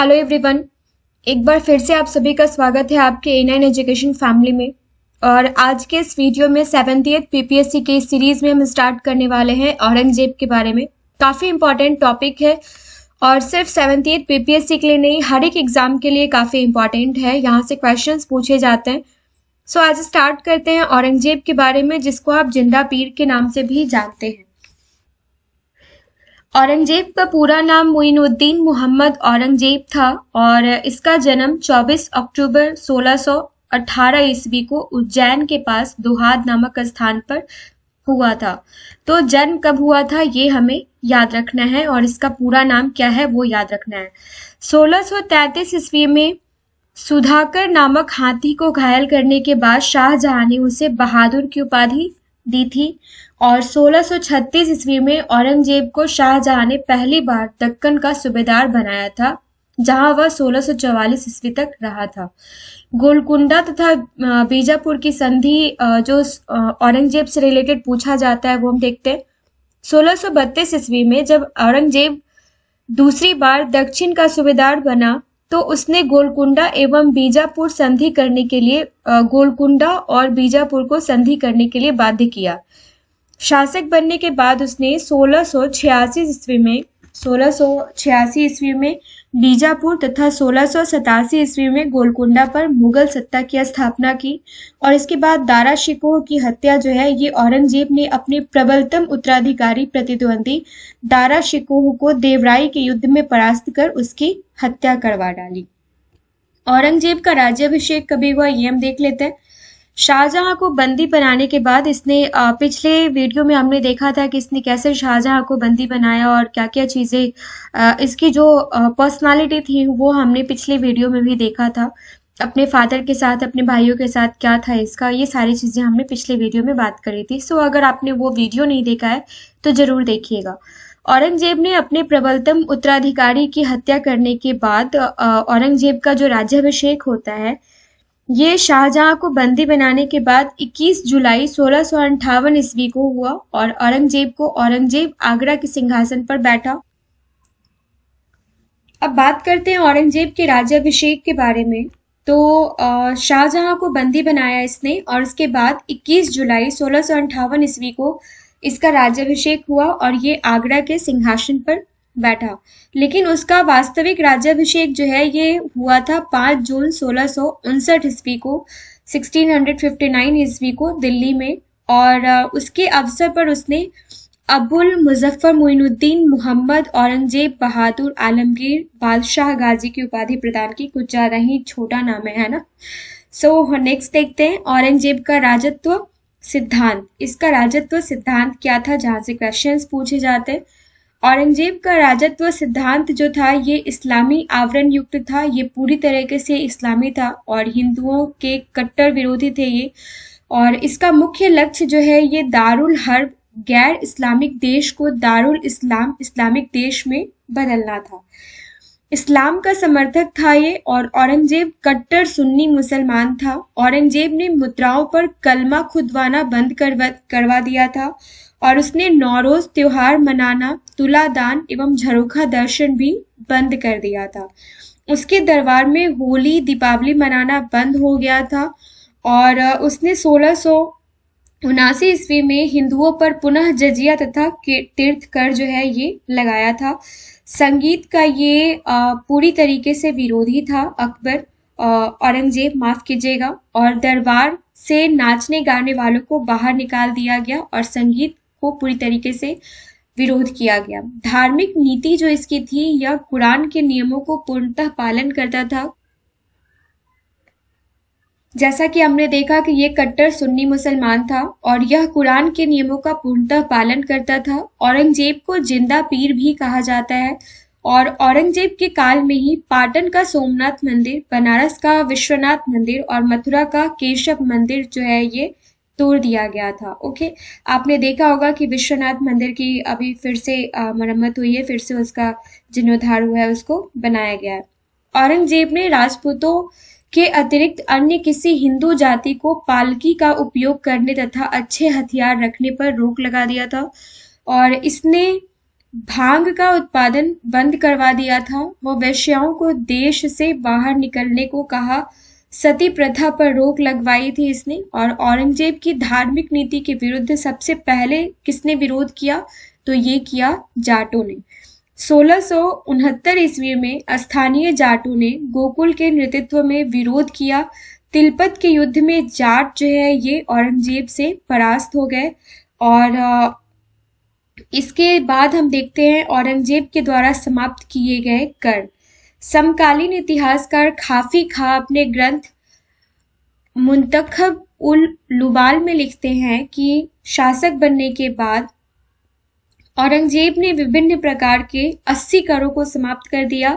hello everyone एक बार फिर से आप सभी का स्वागत है आपके ए नाइन एजुकेशन फैमिली में और आज के इस वीडियो में सेवनटी एथ पीपीएससी के सीरीज में हम स्टार्ट करने वाले हैं औरंगजेब के बारे में काफ़ी इंपॉर्टेंट टॉपिक है और सिर्फ सेवनटी एथ पीपीएससी के लिए नहीं हर एक एग्जाम के लिए काफ़ी इंपॉर्टेंट है यहाँ से क्वेश्चन पूछे जाते हैं सो so, आज स्टार्ट करते हैं औरंगजेब के बारे में जिसको आप जिंदा पीर के नाम से भी जानते हैं औरंगजेब का पूरा नाम मोइनुद्दीन मोहम्मद औरंगजेब था और इसका जन्म 24 अक्टूबर 1618 ईस्वी को उज्जैन के पास दुहाद नामक स्थान पर हुआ था तो जन्म कब हुआ था ये हमें याद रखना है और इसका पूरा नाम क्या है वो याद रखना है 1633 ईस्वी में सुधाकर नामक हाथी को घायल करने के बाद शाहजहां ने उसे बहादुर की उपाधि दी थी और 1636 ईस्वी में औरंगजेब को शाहजहां ने पहली बार दक्कन का सूबेदार बनाया था जहां वह 1644 ईस्वी तक रहा था गोलकुंडा तथा बीजापुर की संधि जो औरंगजेब से रिलेटेड पूछा जाता है वो हम देखते हैं 1632 ईस्वी में जब औरंगजेब दूसरी बार दक्षिण का सूबेदार बना तो उसने गोलकुंडा एवं बीजापुर संधि करने के लिए गोलकुंडा और बीजापुर को संधि करने के लिए बाध्य किया शासक बनने के बाद उसने सोलह ईस्वी में सोलह ईस्वी में बीजापुर तथा सोलह ईस्वी में गोलकुंडा पर मुगल सत्ता की स्थापना की और इसके बाद दारा शिकोह की हत्या जो है ये औरंगजेब ने अपने प्रबलतम उत्तराधिकारी प्रतिद्वंदी दारा शिकोह को देवराई के युद्ध में परास्त कर उसकी हत्या करवा डाली औरंगजेब का राज्याभिषेक कभी हुआ ये हम देख लेते हैं शाहजहां को बंदी बनाने के बाद इसने पिछले वीडियो में हमने देखा था कि इसने कैसे शाहजहां को बंदी बनाया और क्या क्या चीज़ें इसकी जो पर्सनालिटी थी वो हमने पिछले वीडियो में भी देखा था अपने फादर के साथ अपने भाइयों के साथ क्या था इसका ये सारी चीज़ें हमने पिछले वीडियो में बात करी थी सो अगर आपने वो वीडियो नहीं देखा है तो ज़रूर देखिएगा औरंगजेब ने अपने प्रबलतम उत्तराधिकारी की हत्या करने के बाद औरंगजेब का जो राज्याभिषेक होता है ये शाहजहां को बंदी बनाने के बाद 21 जुलाई सोलह ईस्वी को हुआ और औरंगजेब को औरंगजेब आगरा के सिंहासन पर बैठा अब बात करते हैं औरंगजेब के राज्याभिषेक के बारे में तो शाहजहां को बंदी बनाया इसने और इसके बाद 21 जुलाई सोलह ईस्वी को इसका राज्यभिषेक हुआ और ये आगरा के सिंहासन पर बैठा लेकिन उसका वास्तविक राज्याभिषेक जो है ये हुआ था 5 जून सोलह ईस्वी को 1659 ईस्वी को दिल्ली में और उसके अवसर पर उसने अबुल मुजफ्फर मोइनुद्दीन मोहम्मद औरंगजेब बहादुर आलमगीर बादशाह गाजी की उपाधि प्रदान की कुछ ज़्यादा ही छोटा नाम है ना सो so, नेक्स्ट देखते हैं औरंगजेब का राजत्व सिद्धांत इसका राजत्व सिद्धांत क्या था जहाँ से क्वेश्चंस पूछे जाते हैं औरंगजेब का राजत्व सिद्धांत जो था ये इस्लामी आवरण युक्त था ये पूरी तरीके से इस्लामी था और हिंदुओं के कट्टर विरोधी थे ये और इसका मुख्य लक्ष्य जो है ये दारुल हर्ब गैर इस्लामिक देश को दारुल इस्लाम इस्लामिक देश में बदलना था इस्लाम का समर्थक था ये और औरंगजेब कट्टर सुन्नी मुसलमान था औरंगजेब ने मुद्राओं पर कलमा खुदवाना बंद करवा करवा दिया था और उसने नौरोज त्यौहार मनाना तुलादान एवं झरोखा दर्शन भी बंद कर दिया था उसके दरबार में होली दीपावली मनाना बंद हो गया था और उसने सोलह सो उनासी ईस्वी में हिंदुओं पर पुनः जजिया तथा तीर्थ कर जो है ये लगाया था संगीत का ये पूरी तरीके से विरोधी था अकबर औरंगजेब माफ कीजिएगा और दरबार से नाचने गाने वालों को बाहर निकाल दिया गया और संगीत को पूरी तरीके से विरोध किया गया धार्मिक नीति जो इसकी थी यह कुरान के नियमों को पूर्णतः पालन करता था जैसा कि हमने देखा कि ये कट्टर सुन्नी मुसलमान था और यह कुरान के नियमों का पूर्णतः पालन करता था औरंगजेब को जिंदा पीर भी कहा जाता है और औरंगजेब के काल में ही पाटन का सोमनाथ मंदिर बनारस का विश्वनाथ मंदिर और मथुरा का केशव मंदिर जो है ये तोड़ दिया गया था ओके आपने देखा होगा कि विश्वनाथ मंदिर की अभी फिर से मरम्मत हुई है फिर से उसका जीर्णोद्धार हुआ है उसको बनाया गया है औरंगजेब ने राजपूतों के अतिरिक्त अन्य किसी हिंदू जाति को पालकी का उपयोग करने तथा अच्छे हथियार रखने पर रोक लगा दिया था और इसने भांग का उत्पादन बंद करवा दिया था वो वैश्याओं को देश से बाहर निकलने को कहा सती प्रथा पर रोक लगवाई थी इसने और औरंगजेब की धार्मिक नीति के विरुद्ध सबसे पहले किसने विरोध किया तो ये किया जाटों ने सोलह ईस्वी में स्थानीय जाटों ने गोकुल के नेतृत्व में विरोध किया तिलपत के युद्ध में जाट जो है ये औरंगजेब से परास्त हो गए और इसके बाद हम देखते हैं औरंगजेब के द्वारा समाप्त किए गए कर समकालीन इतिहासकार खाफी खा अपने ग्रंथ मुंतखब उल लुबाल में लिखते हैं कि शासक बनने के बाद औरंगजेब ने विभिन्न प्रकार के अस्सी करों को समाप्त कर दिया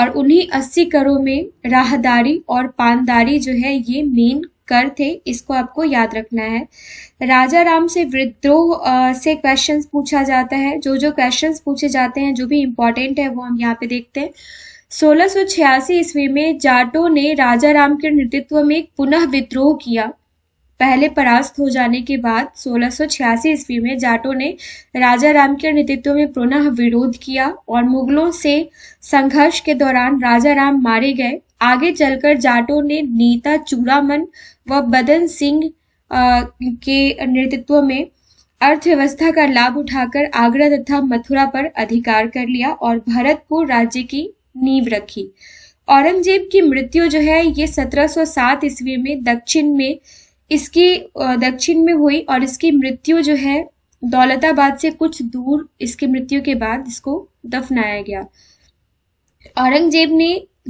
और उन्हीं अस्सी करों में राहदारी और पानदारी जो है ये मेन कर थे इसको आपको याद रखना है राजा राम से विद्रोह से क्वेश्चंस पूछा जाता है जो जो क्वेश्चंस पूछे जाते हैं जो भी इम्पोर्टेंट है वो हम यहाँ पे देखते हैं 1686 ईस्वी में जाटों ने राजा राम के नेतृत्व में पुनः विद्रोह किया पहले परास्त हो जाने के बाद 1686 ईस्वी में जाटों ने राजा राम के नेतृत्व में पुनः विरोध किया और मुगलों से संघर्ष के दौरान राजा राम मारे गए आगे चलकर जाटों ने नीता चूड़ामन व बदन सिंह के नेतृत्व में अर्थव्यवस्था का लाभ उठाकर आगरा तथा मथुरा पर अधिकार कर लिया और भरतपुर राज्य की नींव रखी औरंगजेब की मृत्यु जो है ये 1707 ईस्वी में दक्षिण में इसकी दक्षिण में हुई और इसकी मृत्यु जो है दौलताबाद से कुछ दूर इसकी मृत्यु के बाद इसको दफनाया गया औरंगजेब ने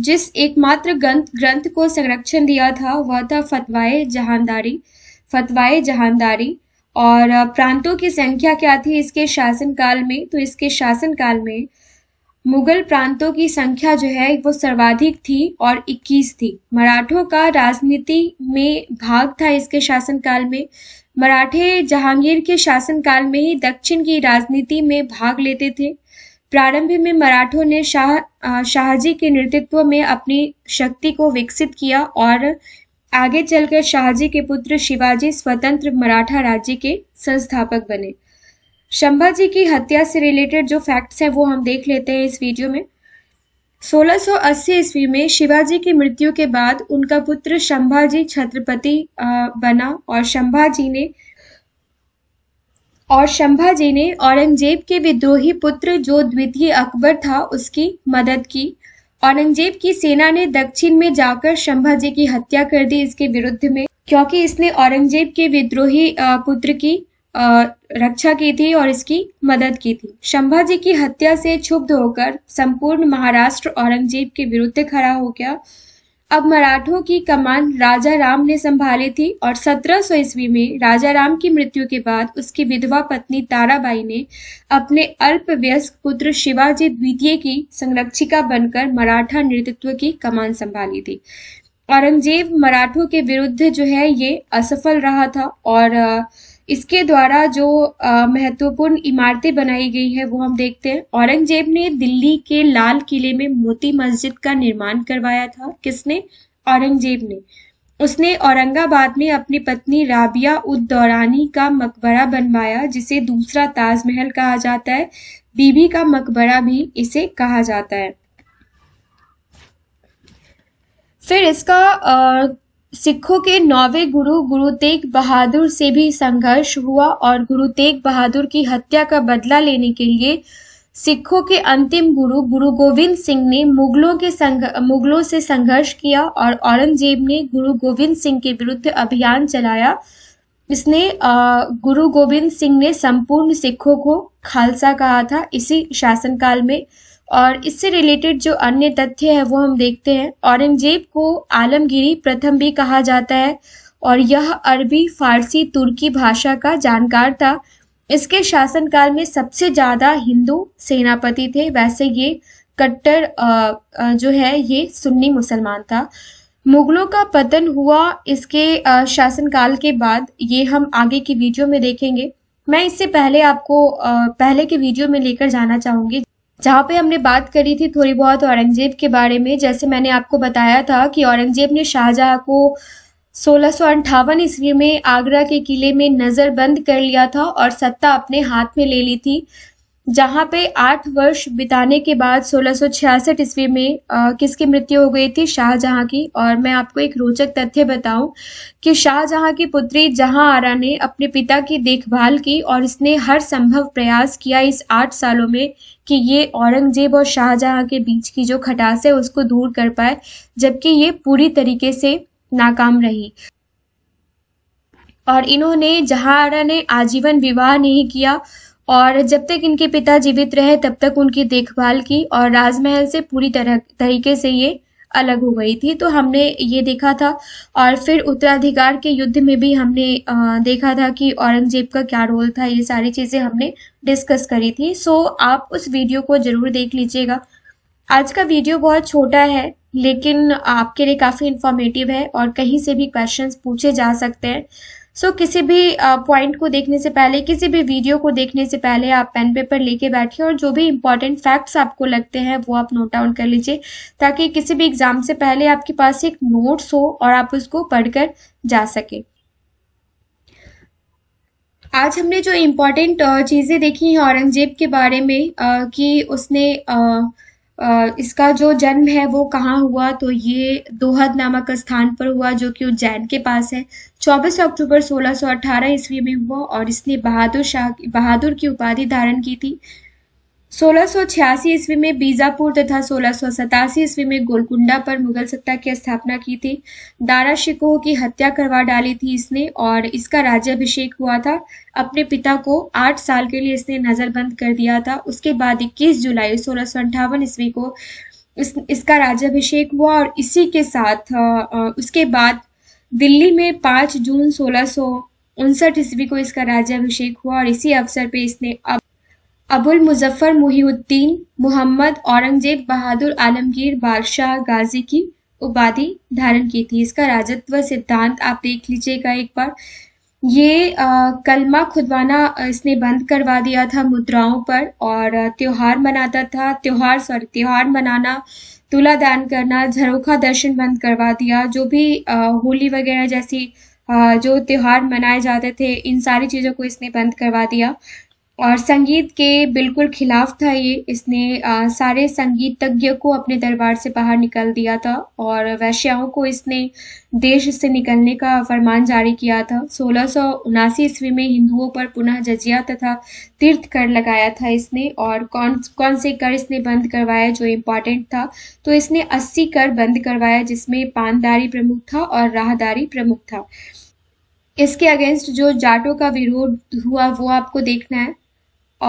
जिस एकमात्र ग्रंथ ग्रंथ को संरक्षण दिया था वह था फतवाए जहानदारी फतवाए जहानदारी और प्रांतों की संख्या क्या थी इसके शासन काल में तो इसके शासन काल में मुगल प्रांतों की संख्या जो है वो सर्वाधिक थी और 21 थी मराठों का राजनीति में भाग था इसके शासनकाल में मराठे जहांगीर के शासनकाल में ही दक्षिण की राजनीति में भाग लेते थे प्रारंभ में मराठों ने शाह शाहजी के नेतृत्व में अपनी शक्ति को विकसित किया और आगे चलकर शाहजी के पुत्र शिवाजी स्वतंत्र मराठा राज्य के संस्थापक बने शंभा जी की हत्या से रिलेटेड जो फैक्ट्स हैं वो हम देख लेते हैं इस वीडियो में 1680 ईस्वी में शिवाजी की मृत्यु के बाद उनका पुत्र शंभाजी छत्रपति बना और शंभाजी ने और शंभाजी ने औरंगजेब के विद्रोही पुत्र जो द्वितीय अकबर था उसकी मदद की औरंगजेब की सेना ने दक्षिण में जाकर शंभाजी की हत्या कर दी इसके विरुद्ध में क्योंकि इसने औरंगजेब के विद्रोही पुत्र की रक्षा की थी और इसकी मदद की थी शंभाजी की हत्या से क्षुब्ध होकर संपूर्ण महाराष्ट्र औरंगजेब के विरुद्ध खड़ा हो गया अब मराठों की कमान राजा राम ने संभाली थी और 1700 ईस्वी में राजा राम की मृत्यु के बाद उसकी विधवा पत्नी ताराबाई ने अपने अल्प व्यस्क पुत्र शिवाजी द्वितीय की संरक्षिका बनकर मराठा नेतृत्व की कमान संभाली थी औरंगजेब मराठों के विरुद्ध जो है ये असफल रहा था और इसके द्वारा जो महत्वपूर्ण इमारतें बनाई गई है वो हम देखते हैं औरंगजेब ने दिल्ली के लाल किले में मोती मस्जिद का निर्माण करवाया था किसने औरंगजेब ने उसने औरंगाबाद में अपनी पत्नी राबिया उदौरानी का मकबरा बनवाया जिसे दूसरा ताजमहल कहा जाता है बीबी का मकबरा भी इसे कहा जाता है फिर इसका सिखों के नौवे गुरु गुरु तेग बहादुर से भी संघर्ष हुआ और गुरु तेग बहादुर की हत्या का बदला लेने के लिए सिखों के अंतिम गुरु गुरु गोविंद सिंह ने मुगलों के संग मुगलों से संघर्ष किया और औरंगजेब ने गुरु गोविंद सिंह के विरुद्ध अभियान चलाया इसने गुरु गोविंद सिंह ने संपूर्ण सिखों को खालसा कहा था इसी शासनकाल में और इससे रिलेटेड जो अन्य तथ्य है वो हम देखते हैं औरंगजेब को आलमगिरी प्रथम भी कहा जाता है और यह अरबी फारसी तुर्की भाषा का जानकार था इसके शासनकाल में सबसे ज़्यादा हिंदू सेनापति थे वैसे ये कट्टर जो है ये सुन्नी मुसलमान था मुगलों का पतन हुआ इसके शासनकाल के बाद ये हम आगे की वीडियो में देखेंगे मैं इससे पहले आपको पहले के वीडियो में लेकर जाना चाहूंगी जहाँ पे हमने बात करी थी थोड़ी बहुत औरंगजेब के बारे में जैसे मैंने आपको बताया था कि औरंगजेब ने शाहजहाँ को सोलह ईस्वी में आगरा के किले में नज़रबंद कर लिया था और सत्ता अपने हाथ में ले ली थी जहाँ पे आठ वर्ष बिताने के बाद सोलह ईस्वी में आ, किसकी मृत्यु हो गई थी शाहजहां की और मैं आपको एक रोचक तथ्य बताऊं कि शाहजहां की पुत्री जहां आरा ने अपने पिता की देखभाल की और इसने हर संभव प्रयास किया इस आठ सालों में कि ये औरंगजेब और शाहजहां के बीच की जो खटास है उसको दूर कर पाए जबकि ये पूरी तरीके से नाकाम रही और इन्होंने जहां आरा ने आजीवन विवाह नहीं किया और जब तक इनके पिता जीवित रहे तब तक उनकी देखभाल की और राजमहल से पूरी तरह तरीके से ये अलग हो गई थी तो हमने ये देखा था और फिर उत्तराधिकार के युद्ध में भी हमने देखा था कि औरंगजेब का क्या रोल था ये सारी चीज़ें हमने डिस्कस करी थी सो आप उस वीडियो को ज़रूर देख लीजिएगा आज का वीडियो बहुत छोटा है लेकिन आपके लिए काफ़ी इन्फॉर्मेटिव है और कहीं से भी क्वेश्चंस पूछे जा सकते हैं सो so, किसी भी पॉइंट को देखने से पहले किसी भी वीडियो को देखने से पहले आप पेन पेपर लेके बैठिए और जो भी इंपॉर्टेंट फैक्ट्स आपको लगते हैं वो आप नोट डाउन कर लीजिए ताकि किसी भी एग्जाम से पहले आपके पास एक नोट्स हो और आप उसको पढ़कर जा सके आज हमने जो इम्पोर्टेंट चीज़ें देखी हैं औरंगजेब के बारे में कि उसने इसका जो जन्म है वो कहाँ हुआ तो ये दोहद नामक स्थान पर हुआ जो कि उज्जैन के पास है 24 अक्टूबर 1618 ईस्वी में हुआ और इसने बहादुर शाह बहादुर की उपाधि धारण की थी सोलह ईस्वी में बीजापुर तथा सोलह ईस्वी में गोलकुंडा पर मुगल सत्ता की स्थापना की थी दारा शिकोह की हत्या करवा डाली थी इसने और इसका राज्याभिषेक हुआ था अपने पिता को आठ साल के लिए इसने नजरबंद कर दिया था उसके बाद 21 जुलाई सोलह ईस्वी को इस, इसका राज्याभिषेक हुआ और इसी के साथ उसके बाद दिल्ली में पांच जून सोलह ईस्वी को इसका राज्याभिषेक हुआ और इसी अवसर पे इसने अब अबुल मुजफ्फर मुहिउद्दीन मुहम्मद औरंगजेब बहादुर आलमगीर बादशाह गाजी की उपाधि धारण की थी इसका राजत्व सिद्धांत आप देख लीजिएगा एक बार ये आ, कलमा खुदवाना इसने बंद करवा दिया था मुद्राओं पर और त्योहार मनाता था त्योहार सॉरी त्योहार मनाना तुला दान करना झरोखा दर्शन बंद करवा दिया जो भी आ, होली वगैरह जैसी जो त्यौहार मनाए जाते थे इन सारी चीज़ों को इसने बंद करवा दिया और संगीत के बिल्कुल खिलाफ था ये इसने आ, सारे संगीतज्ञ को अपने दरबार से बाहर निकल दिया था और वैश्याओं को इसने देश से निकलने का फरमान जारी किया था सोलह ईस्वी में हिंदुओं पर पुनः जजिया तथा तीर्थ कर लगाया था इसने और कौन कौन से कर इसने बंद करवाया जो इम्पोर्टेंट था तो इसने 80 कर बंद करवाया जिसमें पानदारी प्रमुख था और राहदारी प्रमुख था इसके अगेंस्ट जो जाटों का विरोध हुआ वो आपको देखना है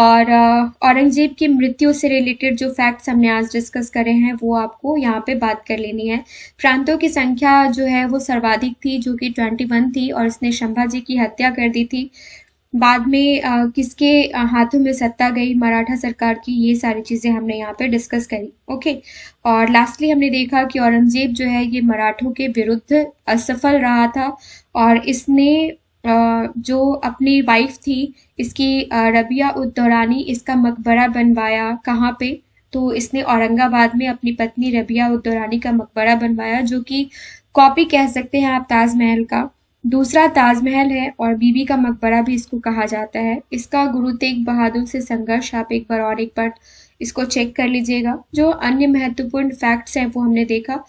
और औरंगजेब की मृत्यु से रिलेटेड जो फैक्ट्स हमने आज डिस्कस करे हैं वो आपको यहाँ पे बात कर लेनी है प्रांतों की संख्या जो है वो सर्वाधिक थी जो कि 21 थी और इसने शंभाजी की हत्या कर दी थी बाद में आ, किसके हाथों में सत्ता गई मराठा सरकार की ये सारी चीज़ें हमने यहाँ पे डिस्कस करी ओके और लास्टली हमने देखा कि औरंगजेब जो है ये मराठों के विरुद्ध असफल रहा था और इसने जो अपनी वाइफ थी इसकी रबिया उद्दौरानी इसका मकबरा बनवाया कहाँ पे तो इसने औरंगाबाद में अपनी पत्नी रबिया उद्दौरानी का मकबरा बनवाया जो कि कॉपी कह सकते हैं आप ताजमहल का दूसरा ताजमहल है और बीबी का मकबरा भी इसको कहा जाता है इसका गुरु तेग बहादुर से संघर्ष आप एक बार और एक बार इसको चेक कर लीजिएगा जो अन्य महत्वपूर्ण फैक्ट्स हैं वो हमने देखा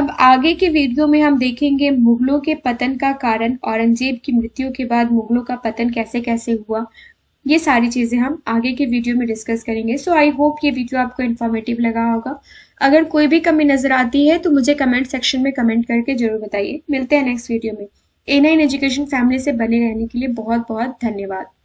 अब आगे के वीडियो में हम देखेंगे मुगलों के पतन का कारण औरंगजेब की मृत्यु के बाद मुगलों का पतन कैसे कैसे हुआ ये सारी चीज़ें हम आगे के वीडियो में डिस्कस करेंगे सो आई होप ये वीडियो आपको इन्फॉर्मेटिव लगा होगा अगर कोई भी कमी नज़र आती है तो मुझे कमेंट सेक्शन में कमेंट करके जरूर बताइए मिलते हैं नेक्स्ट वीडियो में ए एजुकेशन फैमिली से बने रहने के लिए बहुत बहुत धन्यवाद